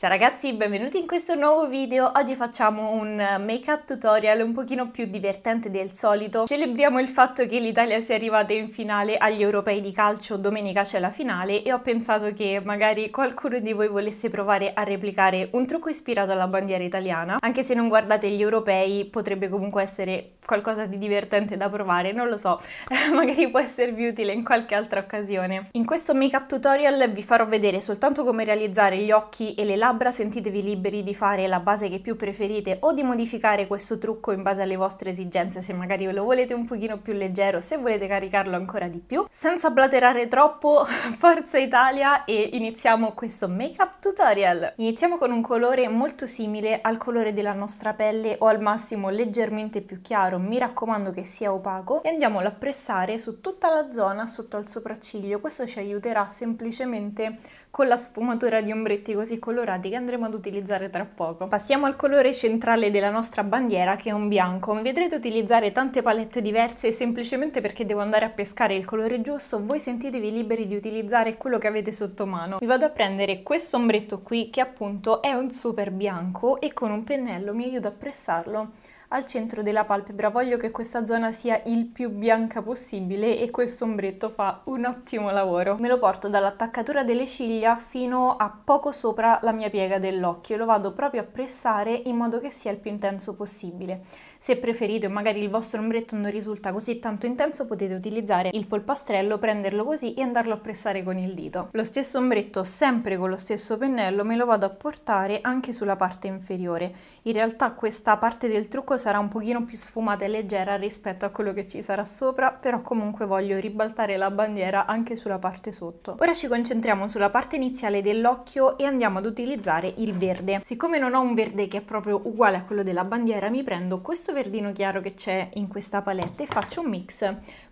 Ciao ragazzi, benvenuti in questo nuovo video. Oggi facciamo un make-up tutorial un pochino più divertente del solito. Celebriamo il fatto che l'Italia sia arrivata in finale agli europei di calcio, domenica c'è la finale e ho pensato che magari qualcuno di voi volesse provare a replicare un trucco ispirato alla bandiera italiana. Anche se non guardate gli europei potrebbe comunque essere qualcosa di divertente da provare, non lo so, magari può esservi utile in qualche altra occasione. In questo make up tutorial vi farò vedere soltanto come realizzare gli occhi e le labbra, sentitevi liberi di fare la base che più preferite o di modificare questo trucco in base alle vostre esigenze, se magari lo volete un pochino più leggero, se volete caricarlo ancora di più. Senza blaterare troppo, forza Italia e iniziamo questo make up tutorial. Iniziamo con un colore molto simile al colore della nostra pelle o al massimo leggermente più chiaro però mi raccomando che sia opaco e andiamolo a pressare su tutta la zona sotto al sopracciglio questo ci aiuterà semplicemente con la sfumatura di ombretti così colorati che andremo ad utilizzare tra poco. Passiamo al colore centrale della nostra bandiera che è un bianco. Mi vedrete utilizzare tante palette diverse semplicemente perché devo andare a pescare il colore giusto, voi sentitevi liberi di utilizzare quello che avete sotto mano. Mi vado a prendere questo ombretto qui che appunto è un super bianco e con un pennello mi aiuto a pressarlo al centro della palpebra. Voglio che questa zona sia il più bianca possibile e questo ombretto fa un ottimo lavoro. Me lo porto dall'attaccatura delle ciglia fino a poco sopra la mia piega dell'occhio e lo vado proprio a pressare in modo che sia il più intenso possibile. Se preferite o magari il vostro ombretto non risulta così tanto intenso potete utilizzare il polpastrello, prenderlo così e andarlo a pressare con il dito. Lo stesso ombretto sempre con lo stesso pennello me lo vado a portare anche sulla parte inferiore. In realtà questa parte del trucco sarà un pochino più sfumata e leggera rispetto a quello che ci sarà sopra, però comunque voglio ribaltare la bandiera anche sulla parte sotto. Ora ci concentriamo sulla parte iniziale dell'occhio e andiamo ad utilizzare il verde. Siccome non ho un verde che è proprio uguale a quello della bandiera, mi prendo questo verdino chiaro che c'è in questa palette e faccio un mix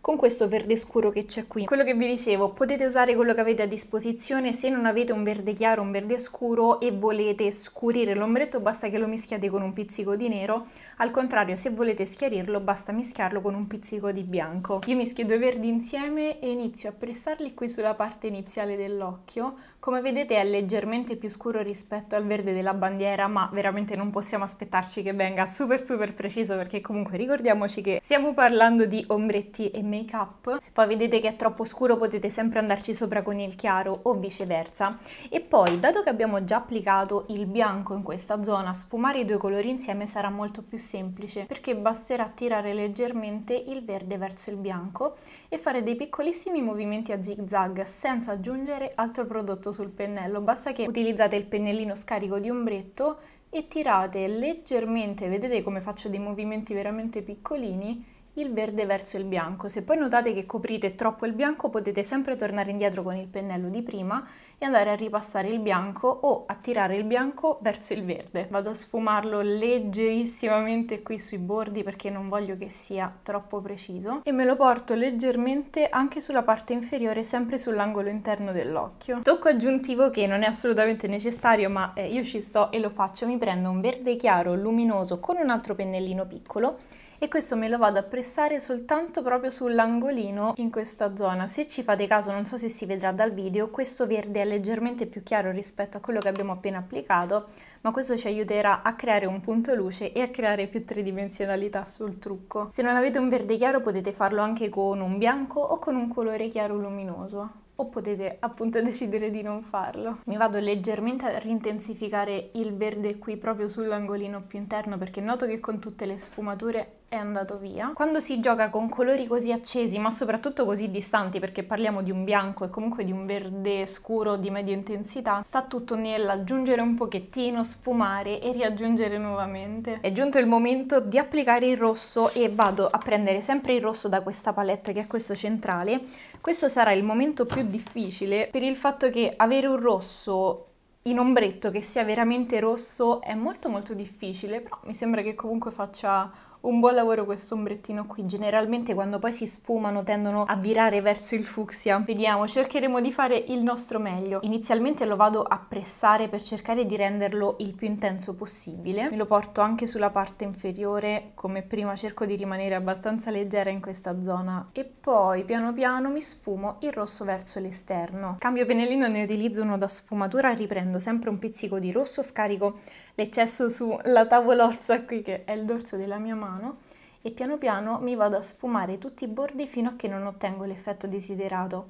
con questo verde scuro che c'è qui. Quello che vi dicevo, potete usare quello che avete a disposizione, se non avete un verde chiaro, un verde scuro e volete scurire l'ombretto basta che lo mischiate con un pizzico di nero, al contrario se volete schiarirlo basta mischiarlo con un pizzico di bianco. Io mischio due verdi insieme e inizio a pressarli qui sulla parte iniziale dell'occhio, come vedete è leggermente più scuro rispetto al verde della bandiera, ma veramente non possiamo aspettarci che venga super super preciso perché comunque ricordiamoci che stiamo parlando di ombretti e make make up. Se poi vedete che è troppo scuro potete sempre andarci sopra con il chiaro o viceversa. E poi, dato che abbiamo già applicato il bianco in questa zona, sfumare i due colori insieme sarà molto più semplice perché basterà tirare leggermente il verde verso il bianco e fare dei piccolissimi movimenti a zig zag senza aggiungere altro prodotto sul pennello. Basta che utilizzate il pennellino scarico di ombretto e tirate leggermente, vedete come faccio dei movimenti veramente piccolini, il verde verso il bianco. Se poi notate che coprite troppo il bianco potete sempre tornare indietro con il pennello di prima e andare a ripassare il bianco o a tirare il bianco verso il verde. Vado a sfumarlo leggerissimamente qui sui bordi perché non voglio che sia troppo preciso e me lo porto leggermente anche sulla parte inferiore sempre sull'angolo interno dell'occhio. Tocco aggiuntivo che non è assolutamente necessario ma eh, io ci sto e lo faccio, mi prendo un verde chiaro luminoso con un altro pennellino piccolo e questo me lo vado a pressare soltanto proprio sull'angolino in questa zona. Se ci fate caso, non so se si vedrà dal video, questo verde è leggermente più chiaro rispetto a quello che abbiamo appena applicato, ma questo ci aiuterà a creare un punto luce e a creare più tridimensionalità sul trucco. Se non avete un verde chiaro potete farlo anche con un bianco o con un colore chiaro luminoso o potete appunto decidere di non farlo. Mi vado leggermente a rintensificare il verde qui proprio sull'angolino più interno perché noto che con tutte le sfumature è andato via. Quando si gioca con colori così accesi, ma soprattutto così distanti, perché parliamo di un bianco e comunque di un verde scuro di media intensità, sta tutto nell'aggiungere un pochettino, sfumare e riaggiungere nuovamente. È giunto il momento di applicare il rosso e vado a prendere sempre il rosso da questa palette che è questo centrale. Questo sarà il momento più difficile per il fatto che avere un rosso in ombretto che sia veramente rosso è molto molto difficile, però mi sembra che comunque faccia un buon lavoro questo ombrettino qui, generalmente quando poi si sfumano tendono a virare verso il fucsia. Vediamo, cercheremo di fare il nostro meglio. Inizialmente lo vado a pressare per cercare di renderlo il più intenso possibile. Me lo porto anche sulla parte inferiore, come prima cerco di rimanere abbastanza leggera in questa zona. E poi piano piano mi sfumo il rosso verso l'esterno. Cambio pennellino, ne utilizzo uno da sfumatura, riprendo sempre un pizzico di rosso, scarico l'eccesso sulla tavolozza qui che è il dorso della mia mano e piano piano mi vado a sfumare tutti i bordi fino a che non ottengo l'effetto desiderato.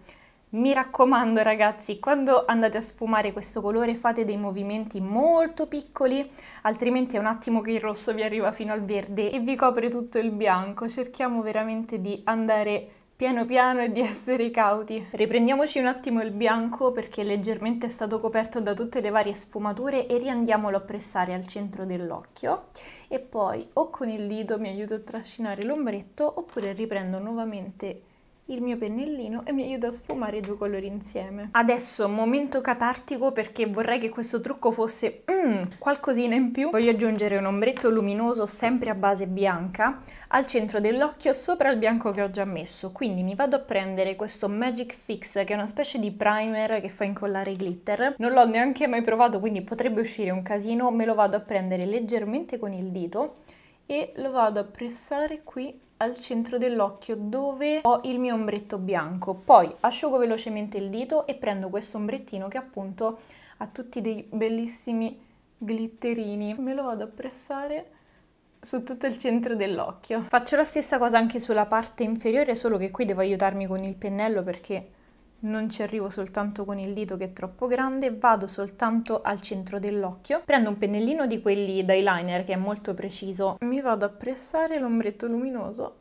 Mi raccomando ragazzi, quando andate a sfumare questo colore fate dei movimenti molto piccoli, altrimenti è un attimo che il rosso vi arriva fino al verde e vi copre tutto il bianco. Cerchiamo veramente di andare piano piano e di essere cauti. Riprendiamoci un attimo il bianco perché leggermente è stato coperto da tutte le varie sfumature e riandiamolo a pressare al centro dell'occhio e poi o con il dito mi aiuto a trascinare l'ombretto oppure riprendo nuovamente il mio pennellino e mi aiuta a sfumare i due colori insieme. Adesso momento catartico perché vorrei che questo trucco fosse mm, qualcosina in più. Voglio aggiungere un ombretto luminoso sempre a base bianca al centro dell'occhio sopra il bianco che ho già messo. Quindi mi vado a prendere questo Magic Fix che è una specie di primer che fa incollare i glitter. Non l'ho neanche mai provato quindi potrebbe uscire un casino. Me lo vado a prendere leggermente con il dito e lo vado a pressare qui al centro dell'occhio dove ho il mio ombretto bianco. Poi asciugo velocemente il dito e prendo questo ombrettino che appunto ha tutti dei bellissimi glitterini. Me lo vado a pressare su tutto il centro dell'occhio. Faccio la stessa cosa anche sulla parte inferiore, solo che qui devo aiutarmi con il pennello perché non ci arrivo soltanto con il dito che è troppo grande, vado soltanto al centro dell'occhio, prendo un pennellino di quelli d'eyeliner che è molto preciso, mi vado a pressare l'ombretto luminoso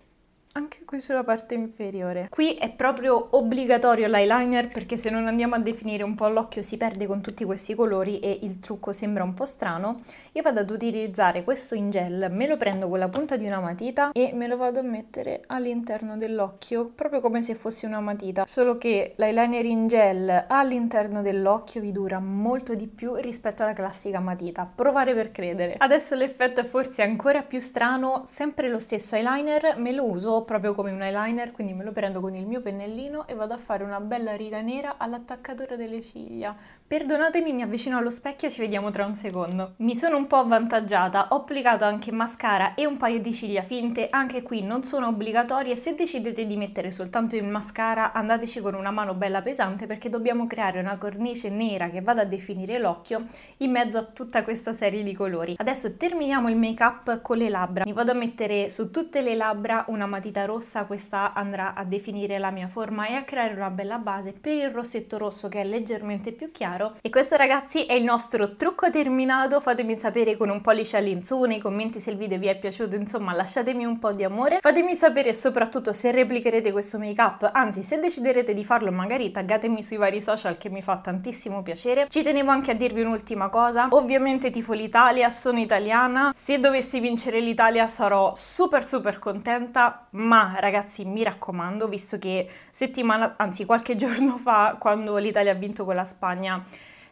anche qui sulla parte inferiore. Qui è proprio obbligatorio l'eyeliner perché se non andiamo a definire un po' l'occhio si perde con tutti questi colori e il trucco sembra un po' strano. Io vado ad utilizzare questo in gel, me lo prendo con la punta di una matita e me lo vado a mettere all'interno dell'occhio, proprio come se fosse una matita. Solo che l'eyeliner in gel all'interno dell'occhio vi dura molto di più rispetto alla classica matita. Provare per credere. Adesso l'effetto è forse ancora più strano, sempre lo stesso eyeliner, me lo uso proprio come un eyeliner, quindi me lo prendo con il mio pennellino e vado a fare una bella riga nera all'attaccatura delle ciglia Perdonatemi, mi avvicino allo specchio, ci vediamo tra un secondo. Mi sono un po' avvantaggiata, ho applicato anche mascara e un paio di ciglia finte, anche qui non sono obbligatorie, se decidete di mettere soltanto il mascara andateci con una mano bella pesante perché dobbiamo creare una cornice nera che vada a definire l'occhio in mezzo a tutta questa serie di colori. Adesso terminiamo il make up con le labbra, mi vado a mettere su tutte le labbra una matita rossa, questa andrà a definire la mia forma e a creare una bella base per il rossetto rosso che è leggermente più chiaro chiaro. E questo ragazzi è il nostro trucco terminato, fatemi sapere con un pollice all'insù nei commenti se il video vi è piaciuto, insomma lasciatemi un po' di amore, fatemi sapere soprattutto se replicherete questo make up, anzi se deciderete di farlo magari taggatemi sui vari social che mi fa tantissimo piacere. Ci tenevo anche a dirvi un'ultima cosa, ovviamente tifo l'Italia, sono italiana, se dovessi vincere l'Italia sarò super super contenta, ma ragazzi mi raccomando, visto che settimana, anzi qualche giorno fa quando l'Italia ha vinto con la Spagna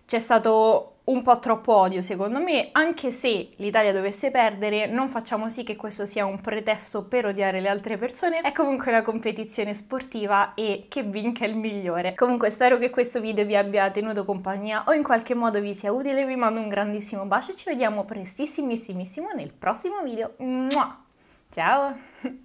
c'è stato un po' troppo odio secondo me, anche se l'Italia dovesse perdere, non facciamo sì che questo sia un pretesto per odiare le altre persone, è comunque una competizione sportiva e che vinca il migliore. Comunque spero che questo video vi abbia tenuto compagnia o in qualche modo vi sia utile, vi mando un grandissimo bacio e ci vediamo prestissimissimissimo nel prossimo video. Mua! Ciao!